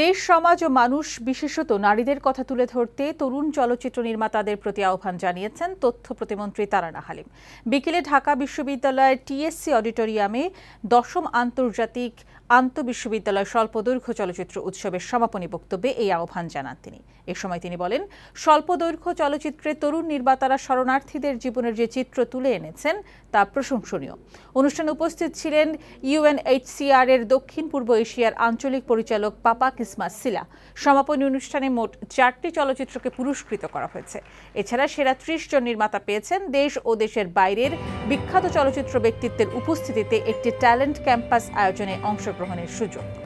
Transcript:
দেশ সমাজ ও মানুষ বিশেষত নারীদের কথা তুলে ধরতে তরুণ চলচ্চিত্র নির্মাতাদের প্রতি আহ্বান জানিয়েছেন তথ্য প্রতিমন্ত্রী তারানা হালিম বিকেলে ঢাকা বিশ্ববিদ্যালয়ের টিএসসি অডিটোরিয়ামে দশম আন্তর্জাতিক স্বল্প স্বল্পদৈর্ঘ্য চলচ্চিত্র উৎসবের সমাপনী বক্তব্যে এই আহ্বান জানান তিনি এ সময় তিনি বলেন স্বল্পদৈর্ঘ্য চলচ্চিত্রে তরুণ নির্মাতারা শরণার্থীদের জীবনের যে চিত্র তুলে এনেছেন তা প্রশংসনীয় অনুষ্ঠানে উপস্থিত ছিলেন ইউএনএইচসিআর এর দক্ষিণ পূর্ব এশিয়ার আঞ্চলিক পরিচালক পাপা কিসমাস সিলা সমাপনী অনুষ্ঠানে মোট চারটি চলচ্চিত্রকে পুরস্কৃত করা হয়েছে এছাড়া সেরা ত্রিশ জন নির্মাতা পেয়েছেন দেশ ও দেশের বাইরের বিখ্যাত চলচ্চিত্র ব্যক্তিত্বের উপস্থিতিতে একটি ট্যালেন্ট ক্যাম্পাস আয়োজনে অংশগ্রহণের সুযোগ